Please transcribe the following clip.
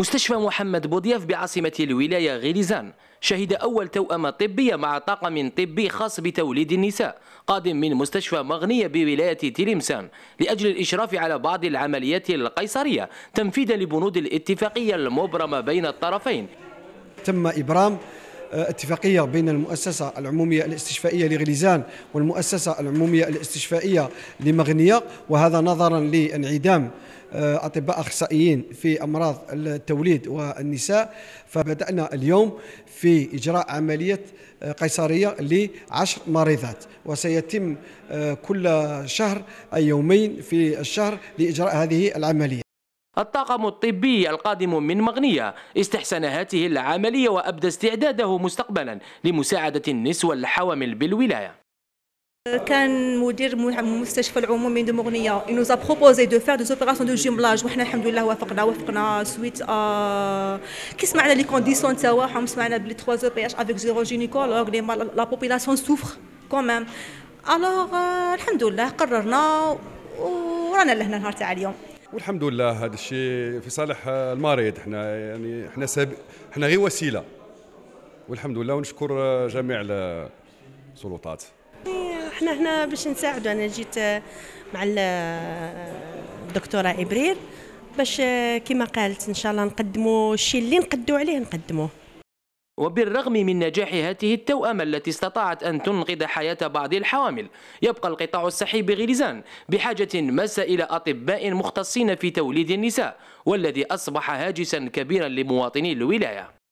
مستشفى محمد بوضياف بعاصمة الولاية غليزان شهد أول توأمة طبية مع طاقم طبي خاص بتوليد النساء قادم من مستشفى مغنية بولاية تلمسان لأجل الإشراف على بعض العمليات القيصرية تنفيذا لبنود الاتفاقية المبرمة بين الطرفين تم إبرام آه، اتفاقيه بين المؤسسه العموميه الاستشفائيه لغليزان والمؤسسه العموميه الاستشفائيه لمغنيه وهذا نظرا لانعدام آه، اطباء اخصائيين في امراض التوليد والنساء فبدانا اليوم في اجراء عمليه آه، قيصريه لعشر مريضات وسيتم آه، كل شهر اي يومين في الشهر لاجراء هذه العمليه الطاقم الطبي القادم من مغنية استحسن هاته العملية وأبدى استعداده مستقبلا لمساعدة النسوة الحوامل بالولاية كان مدير مستشفى العمومي من دموغنيه il nous a دو de دو des opérations وحنا الحمد لله وافقنا وافقنا سويت كي سمعنا لي كونديسيون تاعهم سمعنا بلي 3 او بي اش افيك زيرو جينيكولوج لا بوبيلاسيون سوفر كومام الوغ الحمد لله قررنا ورانا لهنا نهار تاع اليوم والحمد لله هذا الشيء في صالح آه، المريض حنا يعني احنا ساب... حنا غير وسيله والحمد لله ونشكر آه، جميع السلطات احنا هنا باش نساعدوا انا جيت مع الدكتوره ابرير باش كما قالت ان شاء الله نقدموا الشيء اللي نقدوا عليه نقدموه وبالرغم من نجاح هذه التوأمة التي استطاعت أن تنقذ حياة بعض الحوامل يبقى القطاع الصحي بغلزان بحاجة ماسة إلى أطباء مختصين في توليد النساء والذي أصبح هاجسا كبيرا لمواطني الولاية